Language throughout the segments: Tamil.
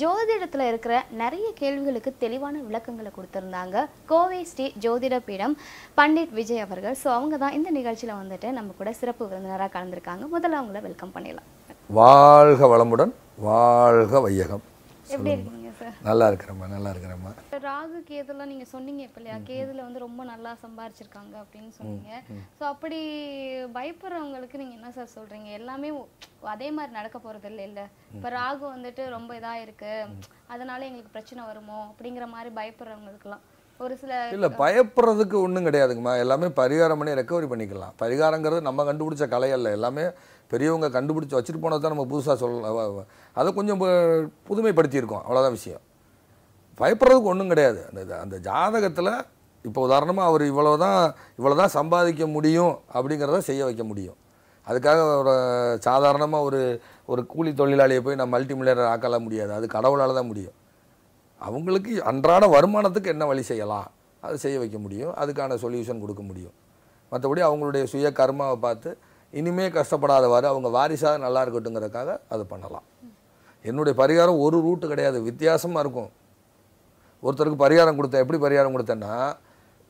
ஜோதிடத்தில் இருக்கிற நிறைய கேள்விகளுக்கு தெளிவான விளக்கங்களை கொடுத்துருந்தாங்க கோவை ஸ்ரீ ஜோதிட பீடம் பண்டிட் விஜய் அவர்கள் ஸோ அவங்க தான் இந்த நிகழ்ச்சியில் வந்துட்டு நம்ம கூட சிறப்பு விருந்தினராக கலந்துருக்காங்க முதல்ல அவங்கள வெல்கம் பண்ணிடலாம் வாழ்க வளமுடன் வாழ்க வையகம் எப்படி இருக்கீங்க நல்லா இருக்கிறம்மா நல்லா இருக்கிறம்மா ராகு கேதுலாம் நீங்கள் சொன்னீங்க இப்போ இல்லையா கேதுல வந்து ரொம்ப நல்லா சம்பாரிச்சிருக்காங்க அப்படின்னு சொன்னீங்க ஸோ அப்படி பயப்படுறவங்களுக்கு நீங்கள் என்ன சார் சொல்கிறீங்க எல்லாமே அதே மாதிரி நடக்க போகிறது இல்லை இல்லை இப்போ ராகு வந்துட்டு ரொம்ப இதாக இருக்குது அதனால எங்களுக்கு பிரச்சனை வருமோ அப்படிங்கிற மாதிரி பயப்படுறவங்களுக்குலாம் ஒரு சில இல்லை பயப்படுறதுக்கு ஒன்றும் கிடையாதுங்கம்மா எல்லாமே பரிகாரம் பண்ணி ரெக்கவரி பண்ணிக்கலாம் பரிகாரங்கிறது நம்ம கண்டுபிடிச்ச கலை அல்ல எல்லாமே பெரியவங்க கண்டுபிடிச்சி வச்சுட்டு போனது தான் நம்ம புதுசாக சொல்ல அதை கொஞ்சம் புதுமைப்படுத்தியிருக்கோம் அவ்வளோதான் விஷயம் பயப்படுறதுக்கு ஒன்றும் கிடையாது அந்த அந்த ஜாதகத்தில் இப்போ உதாரணமாக அவர் இவ்வளோ தான் இவ்வளோ தான் சம்பாதிக்க முடியும் அப்படிங்கிறத செய்ய வைக்க முடியும் அதுக்காக ஒரு சாதாரணமாக ஒரு ஒரு கூலி தொழிலாளியை போய் நான் மல்டி மில்லியனர் ஆக்கலாம் முடியாது அது கடவுளால் தான் முடியும் அவங்களுக்கு அன்றாட வருமானத்துக்கு என்ன வழி செய்யலாம் அது செய்ய வைக்க முடியும் அதுக்கான சொல்யூஷன் கொடுக்க முடியும் மற்றபடி அவங்களுடைய சுய கர்மாவை பார்த்து இனிமே கஷ்டப்படாதவாறு அவங்க வாரிசாக நல்லா இருக்கட்டுங்கிறதுக்காக அது பண்ணலாம் என்னுடைய பரிகாரம் ஒரு ரூட்டு கிடையாது வித்தியாசமாக இருக்கும் ஒருத்தருக்கு பரிகாரம் கொடுத்தேன் எப்படி பரிகாரம் கொடுத்தேன்னா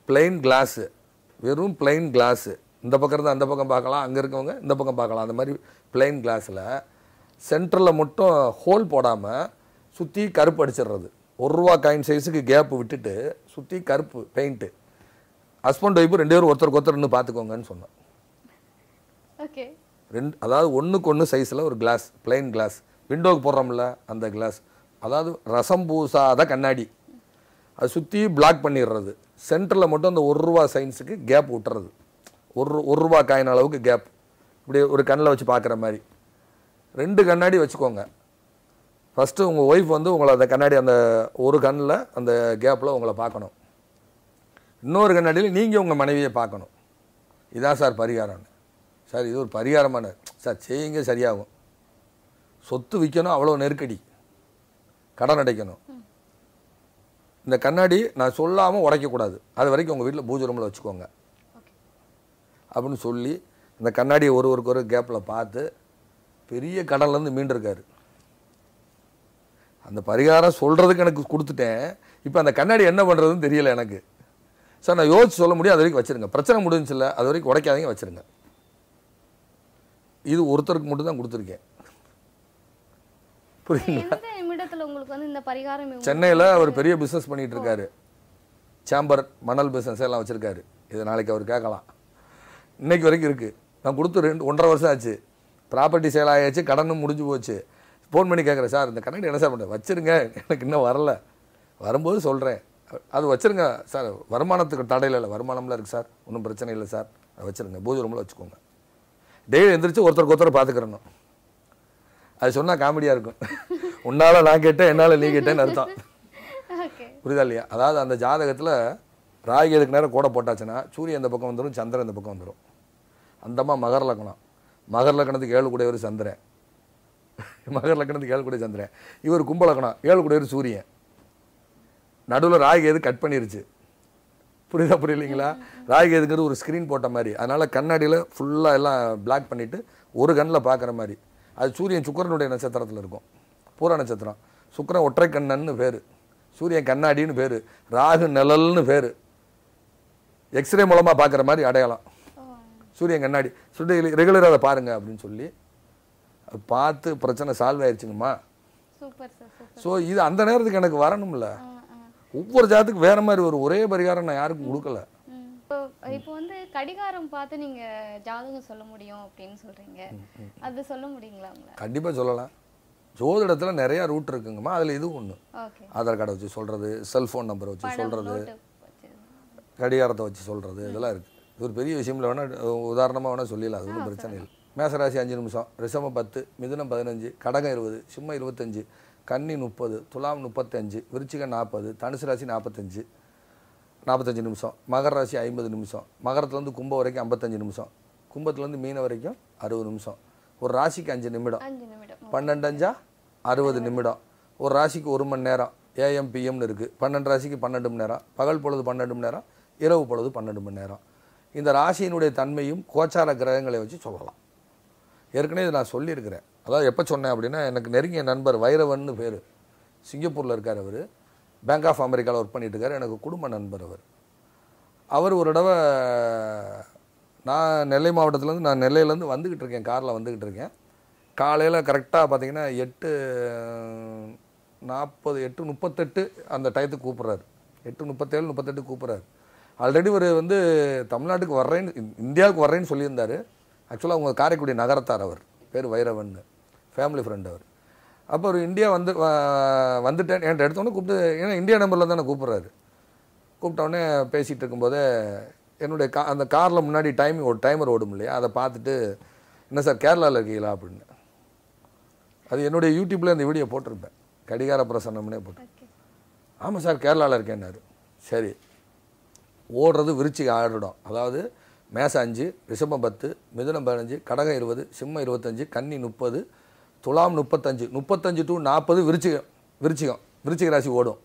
பிளெயின் கிளாஸு வெறும் பிளெயின் கிளாஸு இந்த பக்கம் இருந்து அந்த பக்கம் பார்க்கலாம் அங்கே இருக்கவங்க இந்த பக்கம் பார்க்கலாம் அந்த மாதிரி பிளெயின் கிளாஸில் சென்டரில் மட்டும் ஹோல் போடாமல் சுற்றி கருப்பு அடிச்சிடுறது ஒரு ரூபா காயின் சைஸுக்கு கேப்பு விட்டுட்டு சுற்றி கருப்பு பெயிண்ட்டு ஹஸ்பண்ட் ஒய்ஃபு ரெண்டு பேரும் ஒருத்தருக்கு ஒருத்தர் இன்னும் பார்த்துக்கோங்கன்னு சொன்னேன் ஓகே ரெண்டு அதாவது ஒன்றுக்கு ஒன்று சைஸில் ஒரு கிளாஸ் பிளைன் கிளாஸ் விண்டோவுக்கு போடுறோம்ல அந்த கிளாஸ் அதாவது ரசம் பூசாத கண்ணாடி அது சுற்றி பிளாக் பண்ணிடுறது சென்டரில் மட்டும் அந்த ஒரு ரூபா சைன்ஸுக்கு கேப் விட்டுறது ஒரு ஒரு ரூபா காயின் அளவுக்கு கேப் இப்படி ஒரு கண்ணில் வச்சு பார்க்குற மாதிரி ரெண்டு கண்ணாடி வச்சுக்கோங்க ஃபஸ்ட்டு உங்கள் ஒய்ஃப் வந்து உங்களை அந்த கண்ணாடி அந்த ஒரு கண்ணில் அந்த கேப்பில் உங்களை பார்க்கணும் இன்னொரு கண்ணாடியில் நீங்கள் உங்கள் மனைவியை பார்க்கணும் இதான் சார் பரிகாரம்னு சார் இது ஒரு பரிகாரமான சார் செய்யுங்க சரியாகும் சொத்து விற்கணும் அவ்வளோ நெருக்கடி கடன் அடைக்கணும் இந்த கண்ணாடி நான் சொல்லாமல் உடைக்கக்கூடாது அது வரைக்கும் உங்கள் வீட்டில் பூஜை ரூமில் வச்சுக்கோங்க அப்படின்னு சொல்லி இந்த கண்ணாடியை ஒருவருக்கு ஒரு கேப்பில் பார்த்து பெரிய கடல்லேருந்து மீண்டிருக்காரு அந்த பரிகாரம் சொல்கிறதுக்கு எனக்கு கொடுத்துட்டேன் இப்போ அந்த கண்ணாடி என்ன பண்ணுறதுன்னு தெரியல எனக்கு சார் நான் யோசிச்சு சொல்ல முடியும் அது வரைக்கும் வச்சுருங்க பிரச்சனை முடிஞ்சில்ல அது வரைக்கும் உடைக்காதீங்க வச்சுருங்க இது ஒருத்தருக்கு மட்டும் தான் கொடுத்துருக்கேன் புரியுங்களா சென்னையில் அவர் பெரிய பிஸ்னஸ் பண்ணிகிட்டு இருக்காரு சேம்பர் மணல் பிஸ்னஸ் எல்லாம் வச்சுருக்காரு இது நாளைக்கு அவர் கேட்கலாம் இன்னைக்கு வரைக்கும் இருக்கு நான் கொடுத்து ரெண்டு ஒன்றரை வருஷம் ஆச்சு ப்ராப்பர்ட்டி சேல் ஆகியாச்சு கடனும் முடிஞ்சு போச்சு ஃபோன் பண்ணி கேட்குறேன் சார் இந்த கனெக்ட் என்ன சார் பண்ணுறேன் வச்சுருங்க எனக்கு இன்னும் வரல வரும்போது சொல்கிறேன் அது வச்சுருங்க சார் வருமானத்துக்கு தடையில் இல்லை வருமானம்லாம் இருக்குது சார் ஒன்றும் பிரச்சனை இல்லை சார் அதை வச்சுருங்க பூஜை ரூமில் வச்சுக்கோங்க டெய்லி எழுந்திரிச்சு ஒருத்தருக்கு ஒருத்தர் பார்த்துக்கிறணும் அது சொன்னால் காமெடியாக இருக்கும் உன்னால் நான் கேட்டேன் என்னால் நீ கேட்டேன்னு அர்த்தம் புரியுதா இல்லையா அதாவது அந்த ஜாதகத்தில் ராகி எதுக்கு நேரம் கூட போட்டாச்சுன்னா சூரியன் இந்த பக்கம் வந்துடும் சந்திரன் இந்த பக்கம் வந்துடும் அந்தமாக மகர லக்னம் மகர லக்னத்துக்கு ஏழு ஒரு சந்திரன் மகர் லக்னத்துக்கு ஏழு கூட சந்திரன் இவர் கும்ப லக்னம் ஏழு ஒரு சூரியன் நடுவில் எது கட் பண்ணிருச்சு புரியுதா புரியலைங்களா எதுங்கிறது ஒரு ஸ்க்ரீன் போட்ட மாதிரி அதனால் கண்ணாடியில் ஃபுல்லாக எல்லாம் பிளாக் பண்ணிவிட்டு ஒரு கண்ணில் பார்க்குற மாதிரி அது சூரியன் சுக்கரனுடைய நட்சத்திரத்தில் இருக்கும் பூரா நட்சத்திரம் சுக்கரன் ஒற்றை கண்ணன்னு பேர் சூரியன் கண்ணாடின்னு பேர் ராகு நிழல்னு பேர் எக்ஸ்ரே மூலமாக பார்க்குற மாதிரி அடையாளம் சூரியன் கண்ணாடி சுட்டி ரெகுலராக அதை பாருங்கள் அப்படின்னு சொல்லி பார்த்து பிரச்சனை சால்வ் ஆயிடுச்சுங்கம்மா ஸோ இது அந்த நேரத்துக்கு எனக்கு வரணும்ல ஒவ்வொரு ஜாத்துக்கு வேற மாதிரி ஒரு ஒரே பரிகாரம் நான் யாருக்கும் கொடுக்கல இப்போ வந்து கடிகாரம் பார்த்து நீங்க ஜாதகம் சொல்ல முடியும் அப்படின்னு சொல்றீங்க அது சொல்ல முடியுங்களா கண்டிப்பா சொல்லலாம் ஜோதிடத்துல நிறைய ரூட் இருக்குங்கம்மா அதில் இது ஒன்று ஆதார் கார்டை வச்சு சொல்கிறது செல்ஃபோன் நம்பரை வச்சு சொல்கிறது கடிகாரத்தை வச்சு சொல்கிறது இதெல்லாம் இருக்குது இது ஒரு பெரிய விஷயம்ல வேணால் உதாரணமாக வேணால் சொல்லிடலாம் அது ஒன்றும் பிரச்சனை இல்லை மேசராசி அஞ்சு நிமிஷம் ரிஷமம் பத்து மிதுனம் பதினஞ்சு கடகம் இருபது சிம்மம் இருபத்தஞ்சு கன்னி முப்பது துலாம் முப்பத்தஞ்சு விருச்சிகம் நாற்பது தனுசு ராசி நாற்பத்தஞ்சு நாற்பத்தஞ்சு நிமிஷம் மகர ராசி ஐம்பது நிமிஷம் மகரத்துலேருந்து கும்பம் வரைக்கும் ஐம்பத்தஞ்சு நிமிஷம் கும்பத்துலேருந்து மீன வரைக்கும் அறுபது நிமிஷம் ஒரு ராசிக்கு அஞ்சு நிமிடம் பன்னெண்டு அஞ்சா அறுபது நிமிடம் ஒரு ராசிக்கு ஒரு மணி நேரம் ஏஎம் பிஎம்னு இருக்குது பன்னெண்டு ராசிக்கு பன்னெண்டு மணி நேரம் பகல் பொழுது பன்னெண்டு மணி நேரம் இரவு பொழுது பன்னெண்டு மணி நேரம் இந்த ராசியினுடைய தன்மையும் கோச்சார கிரகங்களை வச்சு சொல்லலாம் ஏற்கனவே நான் சொல்லியிருக்கிறேன் அதாவது எப்போ சொன்னேன் அப்படின்னா எனக்கு நெருங்கிய நண்பர் வைரவன் பேர் சிங்கப்பூரில் இருக்கார் அவர் பேங்க் ஆஃப் அமெரிக்காவில் ஒர்க் பண்ணிட்டு இருக்காரு எனக்கு குடும்ப நண்பர் அவர் அவர் ஒரு தடவை நான் நெல்லை மாவட்டத்துலேருந்து நான் நெல்லையிலேருந்து வந்துக்கிட்டு இருக்கேன் காரில் வந்துக்கிட்டு இருக்கேன் காலையில் கரெக்டாக பார்த்தீங்கன்னா எட்டு நாற்பது எட்டு முப்பத்தெட்டு அந்த டயத்துக்கு கூப்பிட்றாரு எட்டு முப்பத்தேழு முப்பத்தெட்டு கூப்பிட்றாரு ஆல்ரெடி ஒரு வந்து தமிழ்நாட்டுக்கு வர்றேன்னு இந்தியாவுக்கு வர்றேன்னு சொல்லியிருந்தார் ஆக்சுவலாக உங்கள் காரைக்குடி நகரத்தார் அவர் பேர் வைரவன் ஃபேமிலி ஃப்ரெண்ட் அவர் அப்போ ஒரு இந்தியா வந்து வந்துட்டேன் என்கிட்ட எடுத்தோடனே கூப்பிட்டு ஏன்னா இந்தியா நம்பரில் தானே கூப்பிட்றாரு கூப்பிட்டோடனே பேசிகிட்டு இருக்கும்போது என்னுடைய கா அந்த காரில் முன்னாடி டைம் ஒரு டைமர் ஓடும் இல்லையா அதை பார்த்துட்டு என்ன சார் கேரளாவில் இருக்கீங்களா அப்படின்னு அது என்னுடைய யூடியூப்பில் அந்த வீடியோ போட்டிருப்பேன் கடிகார பிரசன்னம்னே போட்டு ஆமாம் சார் கேரளாவில் இருக்கேன்னாரு சரி ஓடுறது விரிச்சி ஆடிடும் அதாவது மேச அஞ்சு ரிஷபம் பத்து மிதுனம் பதினஞ்சு கடகம் இருபது சிம்மம் இருபத்தஞ்சு கன்னி முப்பது துலாம் முப்பத்தஞ்சு முப்பத்தஞ்சு டு நாற்பது விருச்சிகம் விருச்சிகம் விருச்சிக ராசி ஓடும்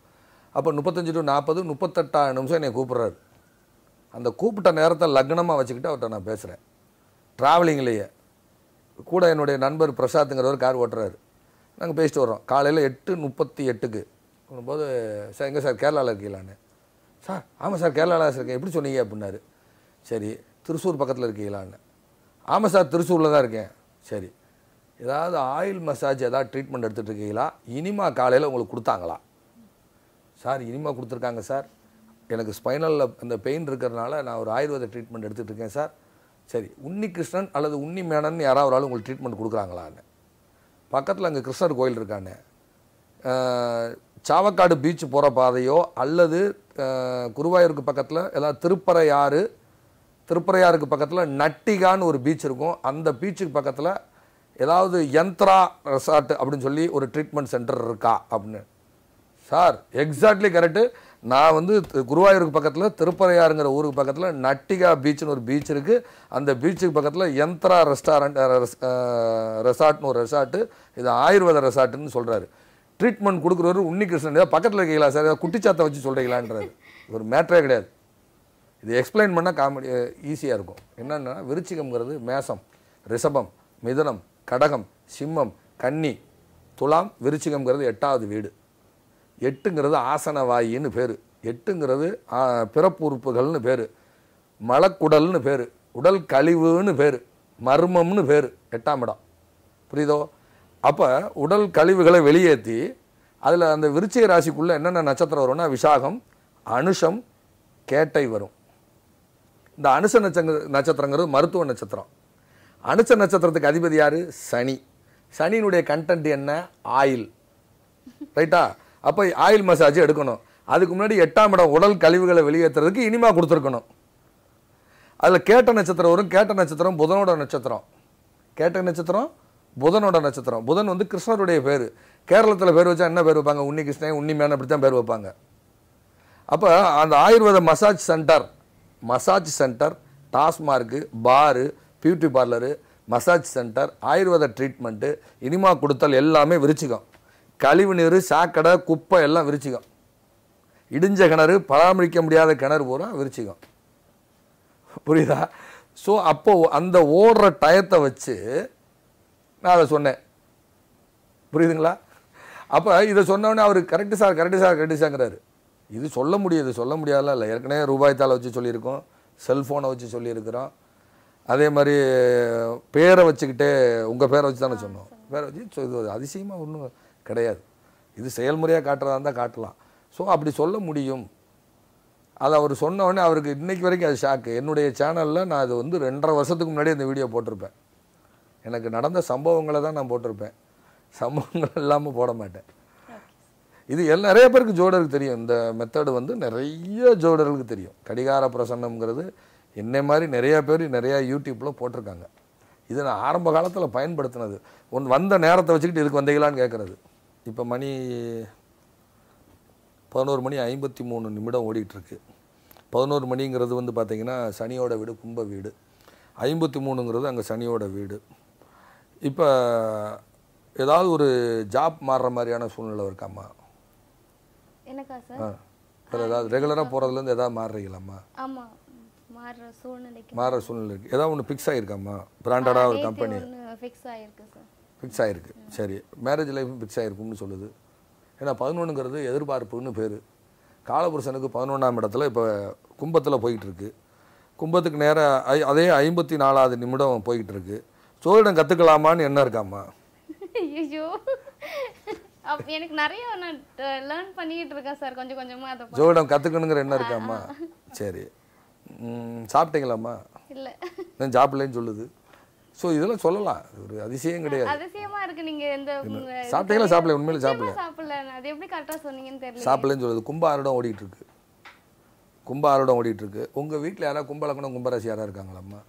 அப்போ முப்பத்தஞ்சு டு நாற்பது முப்பத்தெட்டா நிமிஷம் என்னை கூப்பிட்றாரு அந்த கூப்பிட்ட நேரத்தை லக்னமாக வச்சுக்கிட்டு அவர்கிட்ட நான் பேசுகிறேன் ட்ராவலிங்லேயே கூட என்னுடைய நண்பர் பிரசாத்துங்கிறவர் கார் ஓட்டுறாரு நாங்கள் பேசிட்டு வரோம் காலையில் எட்டு முப்பத்தி எட்டுக்கு போது சார் எங்கே சார் கேரளாவில் இருக்கீங்களான்னு சார் ஆமாம் சார் கேரளாவில் இருக்கேன் எப்படி சொன்னீங்க அப்படின்னாரு சரி திருச்சூர் பக்கத்தில் இருக்கீங்களான்னு ஆமாம் சார் திருச்சூரில் தான் இருக்கேன் சரி ஏதாவது ஆயில் மசாஜ் ஏதாவது ட்ரீட்மெண்ட் எடுத்துகிட்டு இருக்கீங்களா இனிமா காலையில் உங்களுக்கு கொடுத்தாங்களா சார் இனிமா கொடுத்துருக்காங்க சார் எனக்கு ஸ்பைனலில் அந்த பெயின் இருக்கிறதுனால நான் ஒரு ஆயுர்வேத ட்ரீட்மெண்ட் எடுத்துகிட்டு இருக்கேன் சார் சரி உன்னி கிருஷ்ணன் அல்லது உன்னி மேனன் யாராவது ஒரு ஆள் உங்களுக்கு ட்ரீட்மெண்ட் கொடுக்குறாங்களான்னு பக்கத்தில் அங்கே கிருஷ்ணர் கோயில் இருக்கானே சாவக்காடு பீச் போகிற பாதையோ அல்லது குருவாயூருக்கு பக்கத்தில் ஏதாவது ஆறு திருப்பறையாருக்கு பக்கத்தில் நட்டிகான்னு ஒரு பீச் இருக்கும் அந்த பீச்சுக்கு பக்கத்தில் ஏதாவது யந்த்ரா ரெசார்ட் அப்படின்னு சொல்லி ஒரு ட்ரீட்மெண்ட் சென்டர் இருக்கா அப்படின்னு சார் எக்ஸாக்ட்லி கரெக்டு நான் வந்து குருவாயூருக்கு பக்கத்தில் திருப்பறையாருங்கிற ஊருக்கு பக்கத்தில் நட்டிகா பீச்னு ஒரு பீச் இருக்குது அந்த பீச்சுக்கு பக்கத்தில் யந்த்ரா ரெஸ்டாரண்ட் ரெசார்ட்னு ஒரு ரெசார்ட்டு இது ஆயுர்வேத ரெசார்ட்டுன்னு சொல்கிறாரு ட்ரீட்மெண்ட் கொடுக்குறவர் உன்னிகிருஷ்ணன் ஏதாவது பக்கத்தில் இருக்கீங்களா சார் ஏதாவது குட்டிச்சாத்தை வச்சு சொல்கிறீங்களான்றாரு ஒரு மேட்ரே கிடையாது இது எக்ஸ்பிளைன் பண்ணால் காமெடி ஈஸியாக இருக்கும் என்னென்னா விருச்சிகம்ங்கிறது மேசம் ரிஷபம் மிதனம் கடகம் சிம்மம் கன்னி துலாம் விருச்சிகம்ங்கிறது எட்டாவது வீடு எட்டுங்கிறது ஆசனவாயின்னு பேர் எட்டுங்கிறது பிறப்புறுப்புகள்னு பேர் மலக்குடல்னு பேர் உடல் கழிவுன்னு பேர் மர்மம்னு பேர் எட்டாம் இடம் புரியுதோ அப்போ உடல் கழிவுகளை வெளியேற்றி அதில் அந்த விருச்சிக ராசிக்குள்ளே என்னென்ன நட்சத்திரம் வரும்னா விசாகம் அனுஷம் கேட்டை வரும் இந்த அனுச நட்சங்க நட்சத்திரங்கிறது மருத்துவ நட்சத்திரம் அனுச நட்சத்திரத்துக்கு அதிபதி யார் சனி சனியினுடைய கண்டென்ட் என்ன ஆயில் ரைட்டா அப்போ ஆயில் மசாஜ் எடுக்கணும் அதுக்கு முன்னாடி எட்டாம் இடம் உடல் கழிவுகளை வெளியேற்றுறதுக்கு இனிமா கொடுத்துருக்கணும் அதில் கேட்ட நட்சத்திரம் வரும் கேட்ட நட்சத்திரம் புதனோட நட்சத்திரம் கேட்ட நட்சத்திரம் புதனோட நட்சத்திரம் புதன் வந்து கிருஷ்ணருடைய பேர் கேரளத்தில் பேர் வச்சா என்ன பேர் வைப்பாங்க உன்னி கிருஷ்ணன் உன்னி மேன் அப்படி தான் பேர் வைப்பாங்க அப்போ அந்த Ayurveda massage centre massage centre TASMAC bar beauty parlour massage centre Ayurveda treatment enema கொடுத்தல் எல்லாமே விரிச்சிக்கும் கழிவு நீர் சாக்கடை குப்பை எல்லாம் விரிச்சிக்கும் இடிஞ்ச கிணறு பராமரிக்க முடியாத கிணறு பூரா விரிச்சிக்கும் புரியுதா ஸோ அப்போது அந்த ஓடுற டயத்தை வச்சு நான் அதை சொன்னேன் புரியுதுங்களா அப்போ இதை சொன்னோடனே அவர் correct sir correct sir correct சார்ங்கிறாரு இது சொல்ல முடியாது சொல்ல முடியாதுல இல்லை ஏற்கனவே ரூபாய்த்தால் வச்சு சொல்லியிருக்கோம் செல்ஃபோனை வச்சு சொல்லியிருக்கிறோம் அதே மாதிரி பேரை வச்சுக்கிட்டே உங்கள் பேரை வச்சு தானே சொன்னோம் பேரை வச்சு இது அதிசயமாக ஒன்றும் கிடையாது இது செயல்முறையாக காட்டுறதா இருந்தால் காட்டலாம் ஸோ அப்படி சொல்ல முடியும் அது அவர் உடனே அவருக்கு இன்றைக்கு வரைக்கும் அது ஷாக்கு என்னுடைய சேனலில் நான் அது வந்து ரெண்டரை வருஷத்துக்கு முன்னாடி அந்த வீடியோ போட்டிருப்பேன் எனக்கு நடந்த சம்பவங்களை தான் நான் போட்டிருப்பேன் சம்பவங்கள் இல்லாமல் போட மாட்டேன் இது எல் நிறைய பேருக்கு ஜோடருக்கு தெரியும் இந்த மெத்தடு வந்து நிறைய ஜோடர்களுக்கு தெரியும் கடிகார பிரசன்னம்ங்கிறது என்னை மாதிரி நிறைய பேர் நிறையா யூடியூப்பில் போட்டிருக்காங்க இதை நான் ஆரம்ப காலத்தில் பயன்படுத்தினது ஒன் வந்த நேரத்தை வச்சுக்கிட்டு இதுக்கு வந்தீங்களான்னு கேட்குறது இப்போ மணி பதினோரு மணி ஐம்பத்தி மூணு நிமிடம் ஓடிட்டுருக்கு பதினோரு மணிங்கிறது வந்து பார்த்திங்கன்னா சனியோட வீடு கும்ப வீடு ஐம்பத்தி மூணுங்கிறது அங்கே சனியோட வீடு இப்போ ஏதாவது ஒரு ஜாப் மாறுற மாதிரியான சூழ்நிலை இருக்காம்மா எனக்கா சார் சார் ஏதாவது ரெகுலராக போகிறதுலேருந்து எதாவது மாறுறீங்களாம்மா ஆமாம் மாறுற சூழ்நிலைக்கு மாறுற சூழ்நிலை இருக்குது ஏதாவது ஒன்று ஃபிக்ஸ் ஆகிருக்காம்மா பிராண்டடாக ஒரு கம்பெனி ஃபிக்ஸ் ஆகிருக்கு சார் ஃபிக்ஸ் ஆகிருக்கு சரி மேரேஜ் லைஃப்பும் ஃபிக்ஸ் ஆகிருக்கும்னு சொல்லுது ஏன்னா பதினொன்றுங்கிறது எதிர்பார்ப்புன்னு பேர் காலபுருஷனுக்கு பதினொன்றாம் இடத்துல இப்போ கும்பத்தில் போய்கிட்டுருக்கு கும்பத்துக்கு நேராக ஐ அதே ஐம்பத்தி நாலாவது நிமிடம் போய்கிட்டு இருக்கு சோதிடம் கற்றுக்கலாமான்னு என்ன இருக்காம்மா ஐயோ எனக்கு நிறைய நான் லேர்ன் பண்ணிக்கிட்டு இருக்கேன் சார் கொஞ்சம் கொஞ்சமாக அதை ஜோடம் கற்றுக்கணுங்கிற என்ன இருக்காம்மா சரி சாப்பிட்டீங்களாம்மா இல்லை நான் சாப்பிடலன்னு சொல்லுது ஸோ இதெல்லாம் சொல்லலாம் ஒரு அதிசயம் கிடையாது அதிசயமா இருக்கு நீங்க இந்த சாப்பிட்டீங்களா சாப்பிடல உண்மையில சாப்பிடல சாப்பிடல அது எப்படி கரெக்டாக சொன்னீங்கன்னு தெரியல சாப்பிடலன்னு சொல்லுது கும்ப ஆரோடம் ஓடிட்டு இருக்கு கும்ப ஆரோடம் ஓடிட்டு இருக்கு உங்க வீட்டில் யாராவது கும்பலக்கணும் கும்பராசி யாராவது இருக்காங்களாம்மா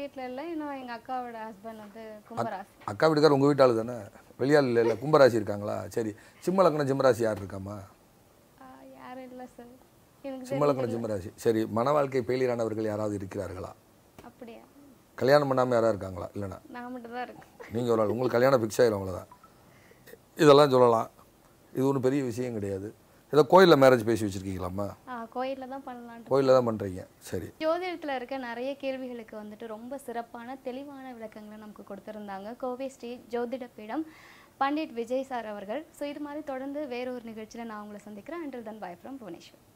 வீட்டில் இல்லை இன்னும் எங்கள் அக்காவோட ஹஸ்பண்ட் வந்து கும்பராசி அக்கா வீட்டுக்கார் உங்கள் வீட்டாளு தானே வெளியால் இல்லை இல்லை கும்பராசி இருக்காங்களா சரி சிம்மலக்கணம் சிம்மராசி யார் இருக்காமா யாரும் இல்லை சார் சிம்மலக்கணம் சிம்மராசி சரி மன வாழ்க்கை பெயிலானவர்கள் யாராவது இருக்கிறார்களா அப்படியா கல்யாணம் பண்ணாமல் யாராக இருக்காங்களா இல்லைனா நான் மட்டும் தான் இருக்கேன் நீங்கள் ஒரு ஆள் உங்களுக்கு கல்யாணம் ஃபிக்ஸ் ஆகிடும் அவ்வளோதான் இதெல்லாம் சொல்லலாம் இது ஒன்றும் பெரிய விஷயம் கிடையாது ஏதோ கோயிலில் மேரேஜ் பேசி வச்சுருக்கீங்களாம்மா கோயிலில் தான் பண்ணலாம் கோயிலில் தான் பண்ணுறீங்க சரி ஜோதிடத்தில் இருக்க நிறைய கேள்விகளுக்கு வந்துட்டு ரொம்ப சிறப்பான தெளிவான விளக்கங்களை நமக்கு கொடுத்துருந்தாங்க கோவை ஸ்ரீ ஜோதிட பீடம் பண்டிட் விஜய் சார் அவர்கள் ஸோ இது மாதிரி தொடர்ந்து வேறொரு நிகழ்ச்சியில் நான் உங்களை சந்திக்கிறேன் அண்டர் தன் பாய் ஃப்ரம் புவனேஸ்வர்